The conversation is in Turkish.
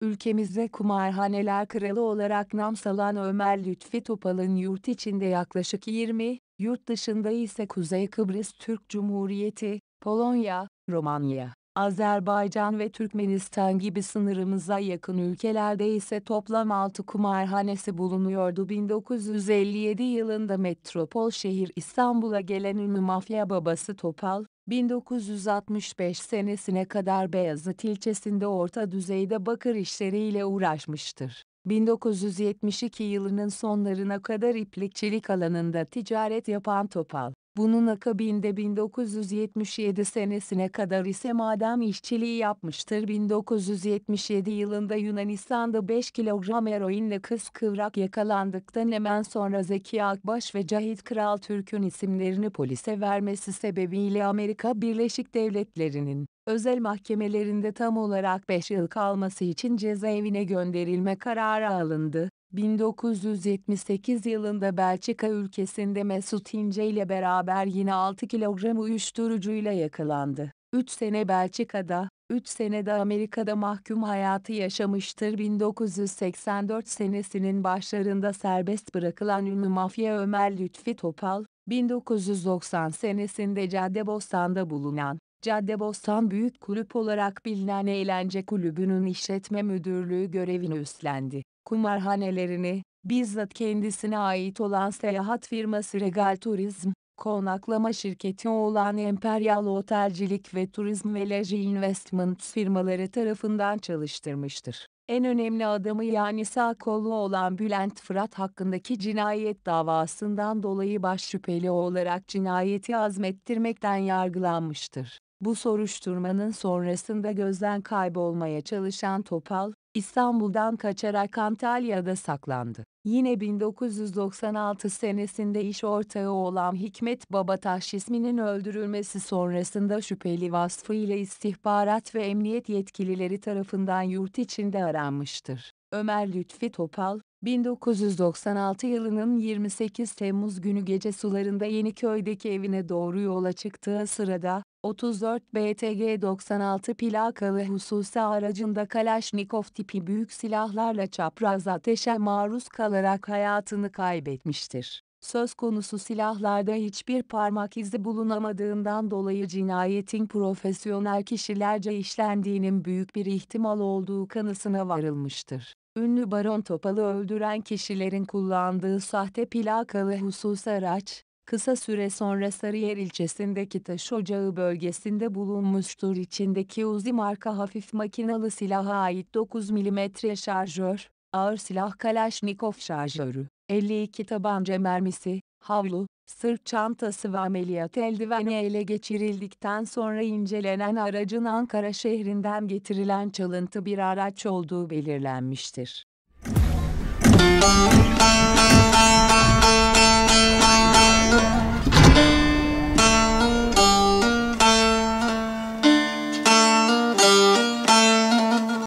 ülkemizde kumarhaneler kralı olarak nam salan Ömer Lütfi Topal'ın yurt içinde yaklaşık 20, yurt dışında ise Kuzey Kıbrıs Türk Cumhuriyeti, Polonya, Romanya, Azerbaycan ve Türkmenistan gibi sınırımıza yakın ülkelerde ise toplam 6 kumarhanesi bulunuyordu. 1957 yılında metropol şehir İstanbul'a gelen ünlü mafya babası Topal, 1965 senesine kadar Beyazıt ilçesinde orta düzeyde bakır işleriyle uğraşmıştır. 1972 yılının sonlarına kadar iplikçilik alanında ticaret yapan Topal, bunun akabinde 1977 senesine kadar ise maden işçiliği yapmıştır. 1977 yılında Yunanistan'da 5 kilogram eroinle kız kıvrak yakalandıktan hemen sonra Zeki Akbaş ve Cahit Kral Türk'ün isimlerini polise vermesi sebebiyle Amerika Birleşik Devletleri'nin özel mahkemelerinde tam olarak 5 yıl kalması için cezaevine gönderilme kararı alındı. 1978 yılında Belçika ülkesinde Mesut İnce ile beraber yine 6 kilogram uyuşturucuyla yakalandı. 3 sene Belçika'da, 3 sene de Amerika'da mahkum hayatı yaşamıştır. 1984 senesinin başlarında serbest bırakılan ünlü mafya Ömer Lütfi Topal, 1990 senesinde Caddebostan'da bulunan Caddebostan Büyük Kulüp olarak bilinen eğlence kulübünün işletme müdürlüğü görevini üstlendi kumarhanelerini, bizzat kendisine ait olan seyahat firması Regal Turizm, konaklama şirketi olan Emperyal Otelcilik ve Turizm Village Investments firmaları tarafından çalıştırmıştır. En önemli adamı yani sağ kolu olan Bülent Fırat hakkındaki cinayet davasından dolayı baş şüpheli olarak cinayeti azmettirmekten yargılanmıştır. Bu soruşturmanın sonrasında gözden kaybolmaya çalışan Topal, İstanbul'dan kaçarak Antalya'da saklandı. Yine 1996 senesinde iş ortağı olan Hikmet Babataş isminin öldürülmesi sonrasında şüpheli vasfı ile istihbarat ve emniyet yetkilileri tarafından yurt içinde aranmıştır. Ömer Lütfi Topal, 1996 yılının 28 Temmuz günü gece sularında Yeniköy'deki evine doğru yola çıktığı sırada, 34 BTG 96 plakalı hususi aracında Kalaşnikov tipi büyük silahlarla çapraz ateşe maruz kalarak hayatını kaybetmiştir. Söz konusu silahlarda hiçbir parmak izi bulunamadığından dolayı cinayetin profesyonel kişilerce işlendiğinin büyük bir ihtimal olduğu kanısına varılmıştır. Ünlü Baron Topal'ı öldüren kişilerin kullandığı sahte plakalı husus araç, kısa süre sonra Sarıyer ilçesindeki Taş Ocağı bölgesinde bulunmuştur. İçindeki Uzi marka hafif makinalı silaha ait 9 mm şarjör, ağır silah Kalashnikov şarjörü, 52 tabanca mermisi, havlu, sırt çantası ve ameliyat eldiveni ele geçirildikten sonra incelenen aracın Ankara şehrinden getirilen çalıntı bir araç olduğu belirlenmiştir.